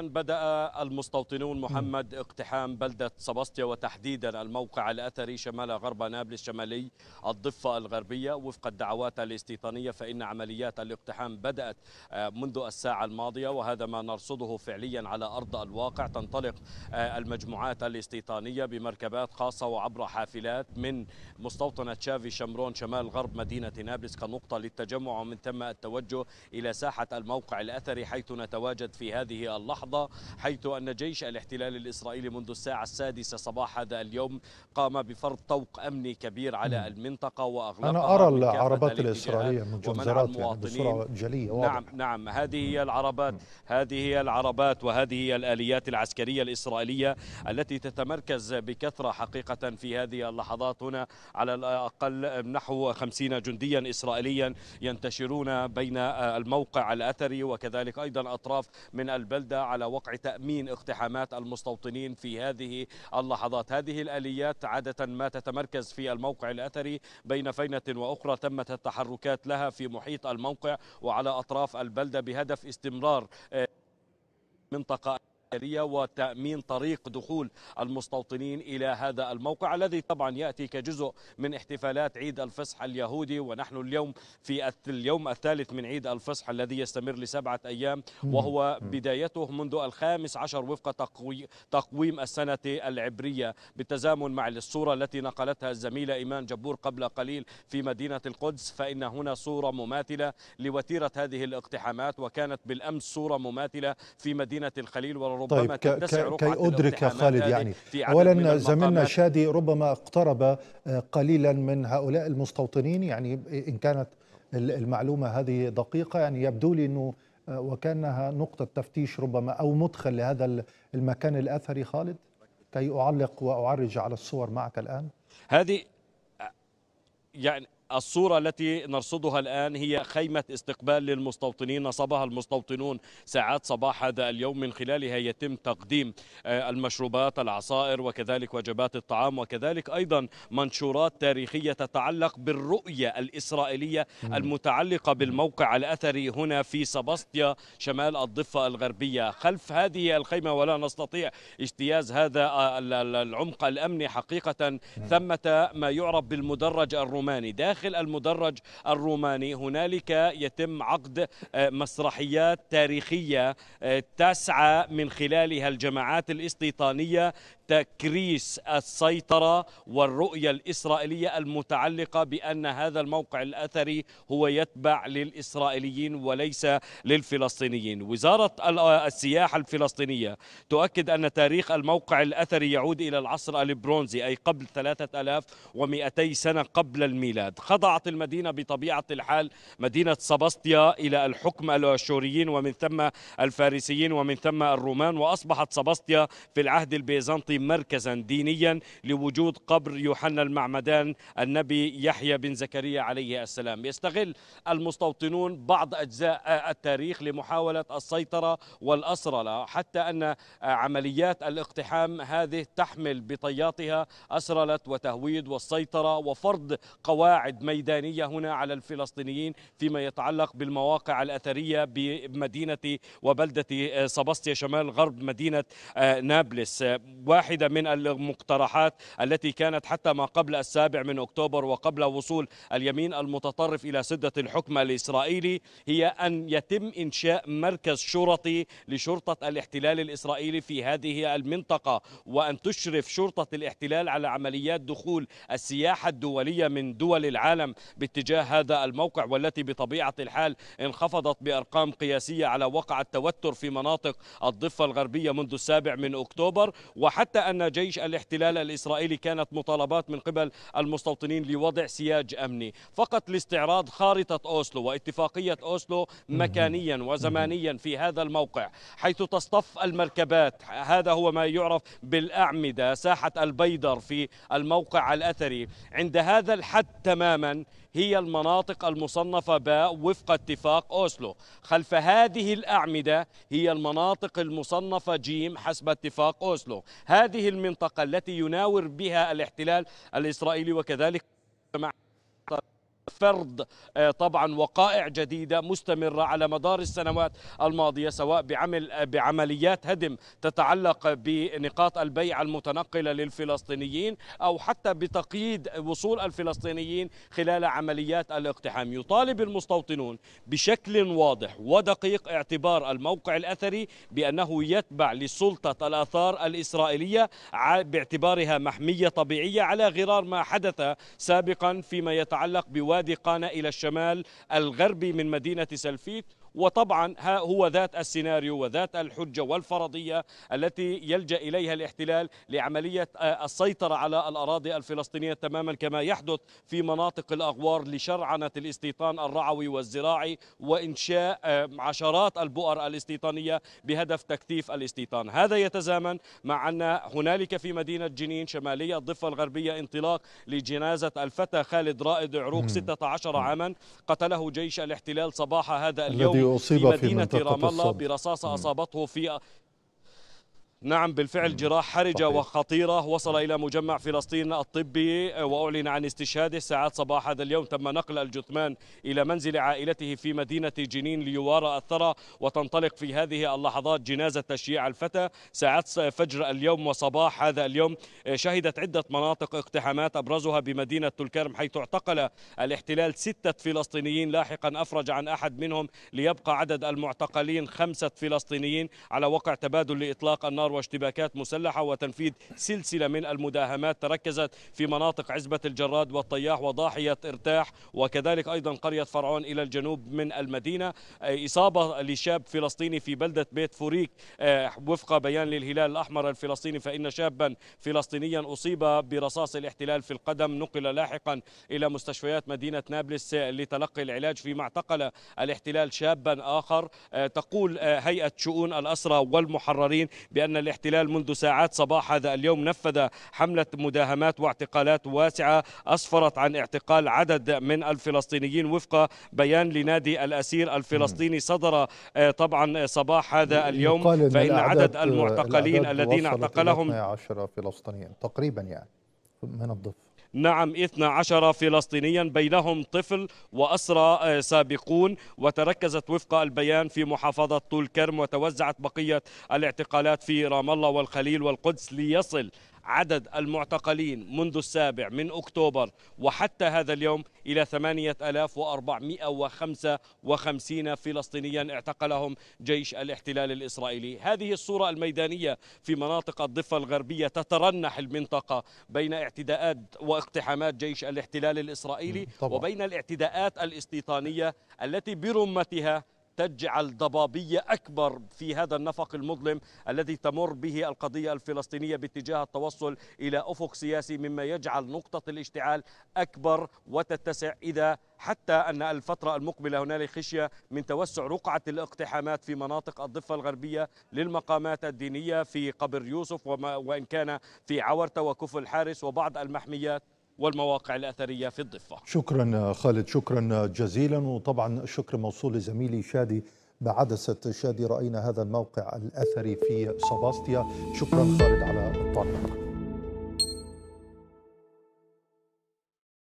بدأ المستوطنون محمد اقتحام بلدة سباستيا وتحديدا الموقع الأثري شمال غرب نابلس شمالي الضفة الغربية وفق الدعوات الاستيطانية فإن عمليات الاقتحام بدأت منذ الساعة الماضية وهذا ما نرصده فعليا على أرض الواقع تنطلق المجموعات الاستيطانية بمركبات خاصة وعبر حافلات من مستوطنة شافي شمرون شمال غرب مدينة نابلس كنقطة للتجمع ومن ثم التوجه إلى ساحة الموقع الأثري حيث نتواجد في هذه اللحظة اللحظة حيث أن جيش الاحتلال الإسرائيلي منذ الساعة السادسة صباح هذا اليوم قام بفرض طوق أمني كبير على المنطقة وأغلقها أنا أرى العربات الإسرائيلية من يعني بصورة جلية نعم، واضح. نعم نعم هذه هي العربات هذه هي العربات وهذه هي الآليات العسكرية الإسرائيلية التي تتمركز بكثرة حقيقة في هذه اللحظات هنا على الأقل نحو 50 جنديا إسرائيليا ينتشرون بين الموقع الأثري وكذلك أيضا أطراف من البلدة على وقع تأمين اقتحامات المستوطنين في هذه اللحظات هذه الآليات عادة ما تتمركز في الموقع الأثري بين فينة وأخرى تمت التحركات لها في محيط الموقع وعلى أطراف البلدة بهدف استمرار منطقة العسكرية وتأمين طريق دخول المستوطنين إلى هذا الموقع الذي طبعا يأتي كجزء من احتفالات عيد الفصح اليهودي ونحن اليوم في اليوم الثالث من عيد الفصح الذي يستمر لسبعة أيام وهو بدايته منذ الخامس عشر وفق تقويم السنة العبرية بالتزامن مع الصورة التي نقلتها الزميلة إيمان جبور قبل قليل في مدينة القدس فإن هنا صورة مماثلة لوتيرة هذه الاقتحامات وكانت بالأمس صورة مماثلة في مدينة الخليل ربما طيب تتسع كي أدرك يا خالد يعني أولا زميلنا شادي ربما اقترب آه، قليلا من هؤلاء المستوطنين يعني إن كانت المعلومة هذه دقيقة يعني يبدو لي أنه آه، وكانها نقطة تفتيش ربما أو مدخل لهذا المكان الأثري خالد كي أعلق وأعرج على الصور معك الآن هذه آه، يعني الصورة التي نرصدها الآن هي خيمة استقبال للمستوطنين نصبها المستوطنون ساعات صباح هذا اليوم من خلالها يتم تقديم آه، المشروبات العصائر وكذلك وجبات الطعام وكذلك أيضا منشورات تاريخية تتعلق بالرؤية الإسرائيلية المتعلقة بالموقع الأثري هنا في سباستيا شمال الضفة الغربية خلف هذه الخيمة ولا نستطيع اجتياز هذا آه، العمق الأمني حقيقة ثمة ما يعرف بالمدرج الروماني داخل داخل المدرج الروماني هنالك يتم عقد آه، مسرحيات تاريخية آه، تسعى من خلالها الجماعات الاستيطانية تكريس السيطرة والرؤية الإسرائيلية المتعلقة بأن هذا الموقع الأثري هو يتبع للإسرائيليين وليس للفلسطينيين وزارة آه، السياحة الفلسطينية تؤكد أن تاريخ الموقع الأثري يعود إلى العصر البرونزي أي قبل 3200 سنة قبل الميلاد خضعت المدينة بطبيعة الحال مدينة سباستيا إلى الحكم الأشوريين ومن ثم الفارسيين ومن ثم الرومان وأصبحت سباستيا في العهد البيزنطي مركزا دينيا لوجود قبر يوحنا المعمدان النبي يحيى بن زكريا عليه السلام يستغل المستوطنون بعض أجزاء التاريخ لمحاولة السيطرة والأسرلة حتى أن عمليات الاقتحام هذه تحمل بطياتها أسرلة وتهويد والسيطرة وفرض قواعد قواعد ميدانية هنا على الفلسطينيين فيما يتعلق بالمواقع الأثرية بمدينة وبلدة آه، سباستيا شمال غرب مدينة آه، نابلس واحدة من المقترحات التي كانت حتى ما قبل السابع من أكتوبر وقبل وصول اليمين المتطرف إلى سدة الحكم الإسرائيلي هي أن يتم إنشاء مركز شرطي لشرطة الاحتلال الإسرائيلي في هذه المنطقة وأن تشرف شرطة الاحتلال على عمليات دخول السياحة الدولية من دول العالم العالم باتجاه هذا الموقع والتي بطبيعة الحال انخفضت بأرقام قياسية على وقع التوتر في مناطق الضفة الغربية منذ السابع من أكتوبر وحتى أن جيش الاحتلال الإسرائيلي كانت مطالبات من قبل المستوطنين لوضع سياج أمني فقط لاستعراض خارطة أوسلو واتفاقية أوسلو مكانيا وزمانيا في هذا الموقع حيث تصطف المركبات هذا هو ما يعرف بالأعمدة ساحة البيدر في الموقع الأثري عند هذا الحد تماما تماما هي المناطق المصنفة باء وفق اتفاق أوسلو خلف هذه الأعمدة هي المناطق المصنفة جيم حسب اتفاق أوسلو هذه المنطقة التي يناور بها الاحتلال الإسرائيلي وكذلك مع فرض آه، طبعا وقائع جديدة مستمرة على مدار السنوات الماضية سواء بعمل آه، بعمليات هدم تتعلق بنقاط البيع المتنقلة للفلسطينيين أو حتى بتقييد وصول الفلسطينيين خلال عمليات الاقتحام يطالب المستوطنون بشكل واضح ودقيق اعتبار الموقع الأثري بأنه يتبع لسلطة الآثار الإسرائيلية باعتبارها محمية طبيعية على غرار ما حدث سابقا فيما يتعلق بوادي الذي قان إلى الشمال الغربي من مدينة سلفيت وطبعا ها هو ذات السيناريو وذات الحجة والفرضية التي يلجأ إليها الاحتلال لعملية آه، السيطرة على الأراضي الفلسطينية تماما كما يحدث في مناطق الأغوار لشرعنة الاستيطان الرعوي والزراعي وإنشاء آه، عشرات البؤر الاستيطانية بهدف تكثيف الاستيطان هذا يتزامن مع أن هنالك في مدينة جنين شمالية الضفة الغربية انطلاق لجنازة الفتى خالد رائد عروق 16 عاما قتله جيش الاحتلال صباح هذا اليوم أصيب في منطقة رام الله برصاصة أصابته في نعم بالفعل جراح حرجة وخطيرة وصل إلى مجمع فلسطين الطبي وأعلن عن استشهاده ساعات صباح هذا اليوم تم نقل الجثمان إلى منزل عائلته في مدينة جنين ليوارى الثرى وتنطلق في هذه اللحظات جنازة تشييع الفتى ساعات فجر اليوم وصباح هذا اليوم شهدت عدة مناطق اقتحامات أبرزها بمدينة تلكرم حيث اعتقل الاحتلال ستة فلسطينيين لاحقا أفرج عن أحد منهم ليبقى عدد المعتقلين خمسة فلسطينيين على وقع تبادل لإطلاق النار واشتباكات مسلحة وتنفيذ سلسلة من المداهمات تركزت في مناطق عزبة الجراد والطياح وضاحية ارتاح وكذلك أيضا قرية فرعون إلى الجنوب من المدينة آه، إصابة لشاب فلسطيني في بلدة بيت فوريك آه، وفق بيان للهلال الأحمر الفلسطيني فإن شابا فلسطينيا أصيب برصاص الاحتلال في القدم نقل لاحقا إلى مستشفيات مدينة نابلس آه، لتلقي العلاج فيما اعتقل الاحتلال شابا آخر تقول هيئة شؤون الأسرى والمحررين بأن الاحتلال منذ ساعات صباح هذا اليوم نفذ حملة مداهمات واعتقالات واسعة أسفرت عن اعتقال عدد من الفلسطينيين وفق بيان لنادي الأسير الفلسطيني صدر آه، طبعا آه، صباح هذا اليوم فإن عدد آه، المعتقلين الذين اعتقلهم 12 فلسطينيا تقريبا يعني من الضفة نعم 12 فلسطينيا بينهم طفل وأسرى آه، سابقون وتركزت وفق البيان في محافظة طول كرم وتوزعت بقية الاعتقالات في رام الله والخليل والقدس ليصل عدد المعتقلين منذ السابع من أكتوبر وحتى هذا اليوم إلى 8455 فلسطينيا اعتقلهم جيش الاحتلال الإسرائيلي هذه الصورة الميدانية في مناطق الضفة الغربية تترنح المنطقة بين اعتداءات واقتحامات جيش الاحتلال الإسرائيلي طبعا. وبين الاعتداءات الاستيطانية التي برمتها تجعل ضبابية أكبر في هذا النفق المظلم الذي تمر به القضية الفلسطينية باتجاه التوصل إلى أفق سياسي مما يجعل نقطة الاشتعال أكبر وتتسع إذا حتى أن الفترة المقبلة هنالك خشية من توسع رقعة الاقتحامات في مناطق الضفة الغربية للمقامات الدينية في قبر يوسف وما وإن كان في عورته وكفل حارس وبعض المحميات والمواقع الأثرية في الضفة شكرا خالد شكرا جزيلا وطبعا الشكر موصول لزميلي شادي بعدسة شادي رأينا هذا الموقع الأثري في سباستيا شكرا خالد على الطريق